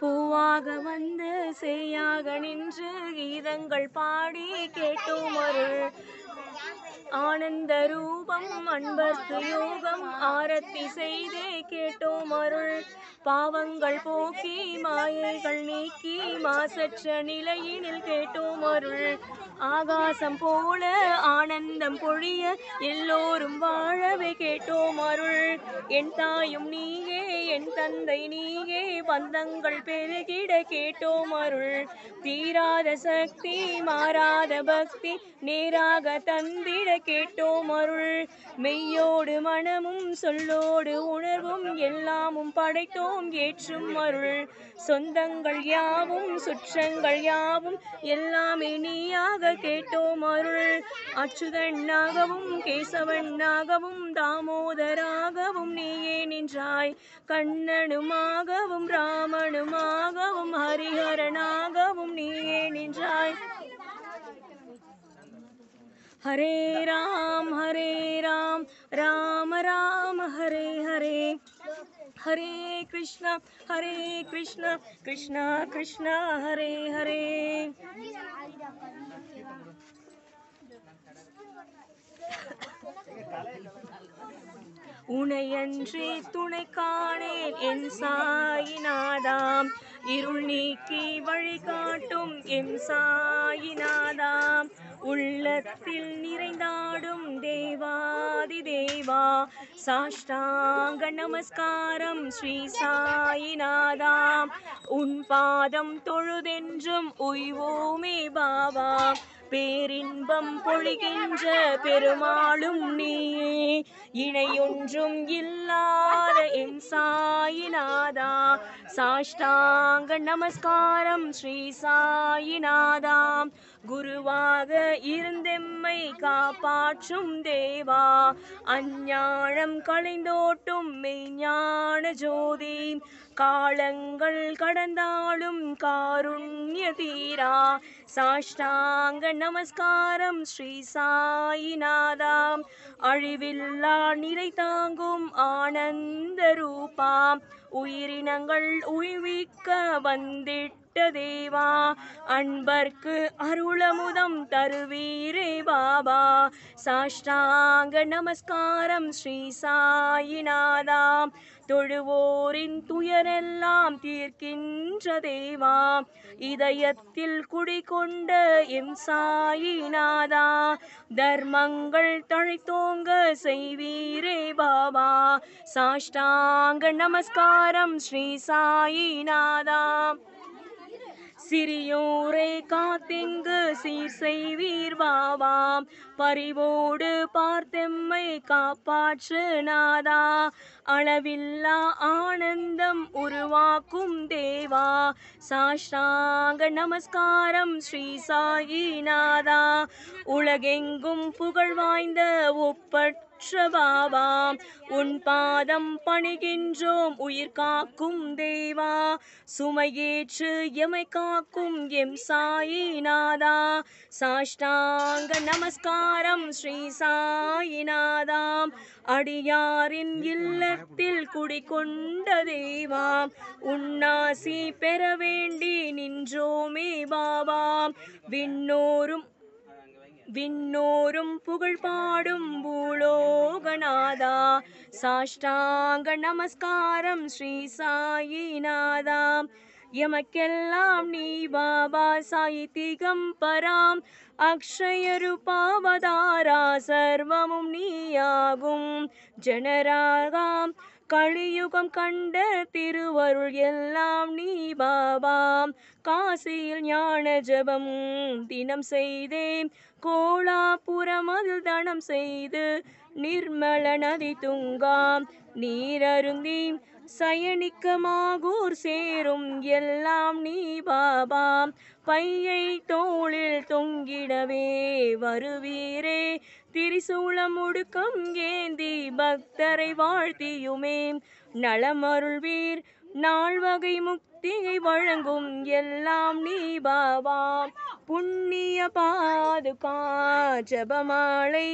பூவாக வந்து செய்யாக நின்று கீதங்கள் பாடி கேட்டோம் அருள் ஆனந்த ரூபம் அன்பர் சுயோகம் ஆரத்தி செய்தே கேட்டோம் அருள் பாவங்கள் போக்கி மாயைகள் நீக்கி மாசற்ற நிலையினில் கேட்டோம் அருள் ஆகாசம் போல ஆன வண்ணம் பொழிய எல்லோரும் வாழவே கேட்டோம் அருள் என் தாயும் நீயே என் தந்தை நீயே பந்தங்கள் பெருகிட கேட்டோம் அருள் தீராத சக்தி மாறாத பக்தி நேராக தந்திட கேட்டோம் அருள் மெய்யோடு மனமும் சொல்லோடு உணர்வும் எல்லாமும் படைத்தோம் ஏற்றும் அருள் சொந்தங்கள் யாவும் சுற்றங்கள் யாவும் எல்லாமே நீயாக கேட்டோம் அருள் அச்சுதன் கண்ணாகவும் கேசவண்ணாகவும் தாமோதராகவும் நீயே நின்றாய் கண்ணனுமாகவும் ராமனுமாகவும் ஹரிஹரனாகவும் நீயே நின்றாய் ஹரே ராம் ஹரே ராம் ராம ராம ஹரே ஹரே ஹரே கிருஷ்ணா ஹரே கிருஷ்ணா கிருஷ்ணா கிருஷ்ணா ஹரே ஹரே உனையன்றி துணை காணேன் என் சாயினாதாம் இருள் நீக்கி வழிகாட்டும் என் சாயினாதாம் உள்ளத்தில் நிறைந்தாடும் தேவாதி தேவா சாஷ்டாங்க நமஸ்காரம் ஸ்ரீ சாயினாதாம் உன் பாதம் தொழுதென்றும் உய்வோமே பாபா பேரின்பம் பொழிகின்ற பெருமாளும் நீ இணையொன்றும் இல்லாத என் சாயிநாதா சாஷ்டாங்க நமஸ்காரம் ஸ்ரீ சாயிநாதாம் குருவாக இருந்தெம்மை காப்பாற்றும் தேவா அஞ்ஞானம் களைந்தோட்டும் மெய்ஞான ஜோதி காலங்கள் கடந்தாலும் காருண்ய தீரா சாஷ்டாங்க நமஸ்காரம் ஸ்ரீ சாயிநாதாம் அழிவில்லா நிறை தாங்கும் ஆனந்த ரூபாம் உயிரினங்கள் உய்விக்க வந்திட்ட தேவா அன்பர்க்கு அருளமுதம் தருவீரே பாபா சாஷ்டாங்க நமஸ்காரம் ஸ்ரீ சாயிநாதாம் தொழுவோரின் துயரெல்லாம் தீர்க்கின்ற தேவா இதயத்தில் குடிகொண்ட எம் சாயினாதா தர்மங்கள் தழைத்தோங்க செய்வீரே பாபா சாஷ்டாங்க நமஸ்காரம் ஸ்ரீ சாயிநாதா சிறியோரை காத்திங்கு சீர் செய்வீர் வாவாம் பறிவோடு பார்த்தெம்மை காப்பாற்று நாதா அளவில்லா ஆனந்தம் உருவாக்கும் தேவா சாஷ்டாங்க நமஸ்காரம் ஸ்ரீ சாயிநாதா உலகெங்கும் புகழ் வாய்ந்த ஒப்பட்ட பெற்றவாவாம் உன் பாதம் பணிகின்றோம் உயிர் காக்கும் தேவா சுமையேற்று எமை காக்கும் எம் சாயிநாதா சாஷ்டாங்க நமஸ்காரம் ஸ்ரீ சாயிநாதாம் அடியாரின் இல்லத்தில் குடிகொண்ட தேவாம் உன்னாசி பெற வேண்டி நின்றோமே பாபாம் விண்ணோரும் விண்ணோரும் புகழ் பாடும் பூலோகநாதா சாஷ்டாங்க நமஸ்காரம் ஸ்ரீ சாயிநாதா எமக்கெல்லாம் நீ பாபா சாயி திகம் பராம் அக்ஷயருபாவதாரா சர்வமும் நீயாகும் ஜனராகாம் கழியுகம் கண்ட திருவருள் எல்லாம் நீ பாபாம் காசியில் ஞான ஜபம் தினம் செய்தேன் கோலாபுரமது தனம் செய்து நிர்மல நதி துங்காம் நீரருந்தி சயனிக்கமாகூர் சேரும் எல்லாம் நீ பாபா பையை தோளில் தொங்கிடவே வருவீரே திரிசூலம் முடுக்கம் ஏந்தி பக்தரை வாழ்த்தியுமே நலமருள்வீர் வகை முக்தியை வழங்கும் எல்லாம் நீ பாபா புண்ணிய பாதுகா ஜபமாலை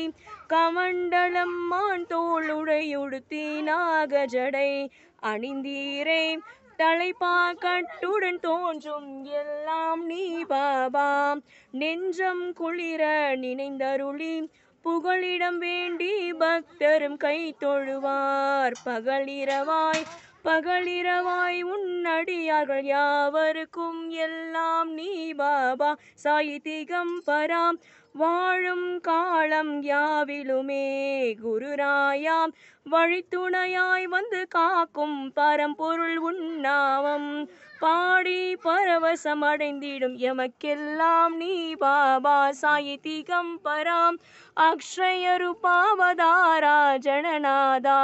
கமண்டலம் மான் தோளுடையுடுத்தீனாக நாகஜடை அணிந்தீரே தலைப்பா கட்டுடன் தோன்றும் எல்லாம் நீ பாபா நெஞ்சம் குளிர நினைந்தருளி புகழிடம் வேண்டி பக்தரும் கை தொழுவார் பகலிரவாய் பகலிரவாய் உன்னடியார்கள் யாவருக்கும் எல்லாம் நீ பாபா சாயித்திகம் பராம் வாழும் காலம் யாவிலுமே குருராயாம் வழித்துணையாய் வந்து காக்கும் பரம்பொருள் உண்ணாவம் பாடி பரவசம் அடைந்திடும் எமக்கெல்லாம் நீ பாபா சாயி திகம்பராம் அக்ஷயருபாவதாரா ஜனநாதா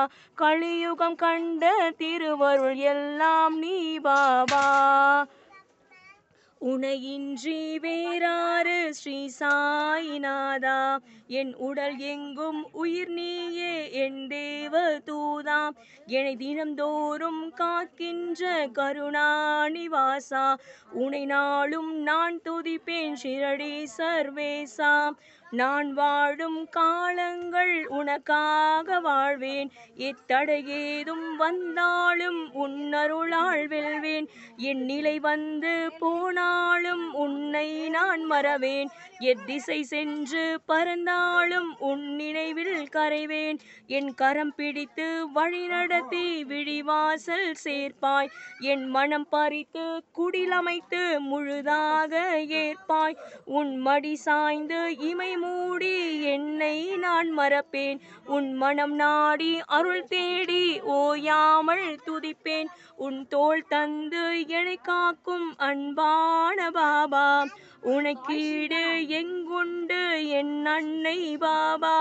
கலியுகம் கண்ட திருவருள் எல்லாம் நீ பாபா உனையின்றி வேறாறு ஸ்ரீ சாய்நாதா என் உடல் எங்கும் உயிர் நீயே என் தேவ தூதா என்னை தினந்தோறும் காக்கின்ற கருணாநிவாசா உனை நாளும் நான் துதிப்பேன் ஷிரடி சர்வேசா நான் வாழும் காலங்கள் உனக்காக வாழ்வேன் எத்தடையேதும் வந்தாலும் உன்னருளால் வெல்வேன் என் நிலை வந்து போனால் நான் மறவேன் எத்திசை சென்று பறந்தாலும் உன் நினைவில் கரைவேன் என் கரம் பிடித்து வழிநடத்தி விழிவாசல் சேர்ப்பாய் என் மனம் பறித்து குடிலமைத்து முழுதாக ஏற்பாய் உன் மடி சாய்ந்து இமை மூடி என்னை நான் மறப்பேன் உன் மனம் நாடி அருள் தேடி ஓயாமல் துதிப்பேன் உன் தோல் தந்து எனை காக்கும் அன்பான பாபா உனக்கீடு எங்குண்டு என் அன்னை பாபா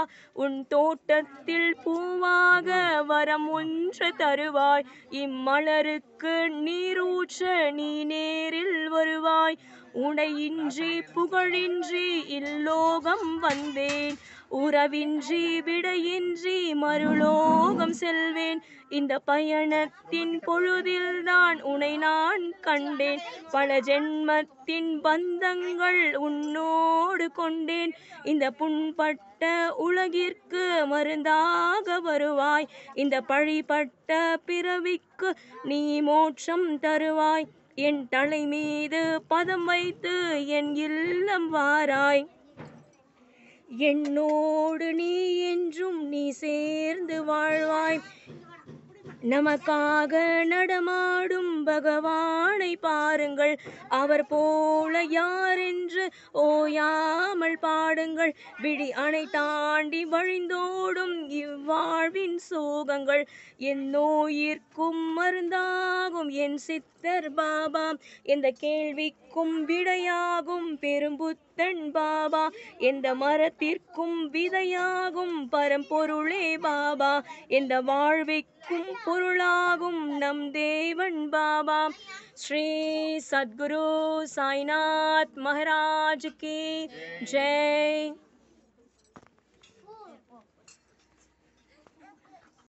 உன் தோட்டத்தில் பூவாக வரம் ஒன்று தருவாய் இம்மலருக்கு நீரூற்ற நீ நேரில் வருவாய் உனையின்றி புகழின்றி இல்லோகம் வந்தேன் உறவின்றி விடையின்றி மறுலோகம் செல்வேன் இந்த பயணத்தின் பொழுதில் தான் உனை நான் கண்டேன் பல ஜென்மத்தின் பந்தங்கள் உன்னோடு கொண்டேன் இந்த புண்பட்ட உலகிற்கு மருந்தாக வருவாய் இந்த பழிபட்ட பிறவிக்கு நீ மோட்சம் தருவாய் என் தலை மீது பதம் வைத்து என் இல்லம் வாராய் என்னோடு நீ என்றும் நீ சேர்ந்து வாழ்வாய் நமக்காக நடமாடும் பகவானை பாருங்கள் அவர் போல யாரென்று ஓயாமல் பாடுங்கள் விடி அணை தாண்டி வழிந்தோடும் இவ்வாறு வாழ்வின் சோகங்கள் என் நோயிற்கும் மருந்தாகும் என் சித்தர் பாபா எந்த கேள்விக்கும் விடையாகும் பெரும்புத்தன் பாபா எந்த மரத்திற்கும் விதையாகும் பரம்பொருளே பாபா எந்த வாழ்விக்கும் பொருளாகும் நம் தேவன் பாபா ஸ்ரீ சத்குரு சாய்நாத் மகராஜ் கே ஜெய்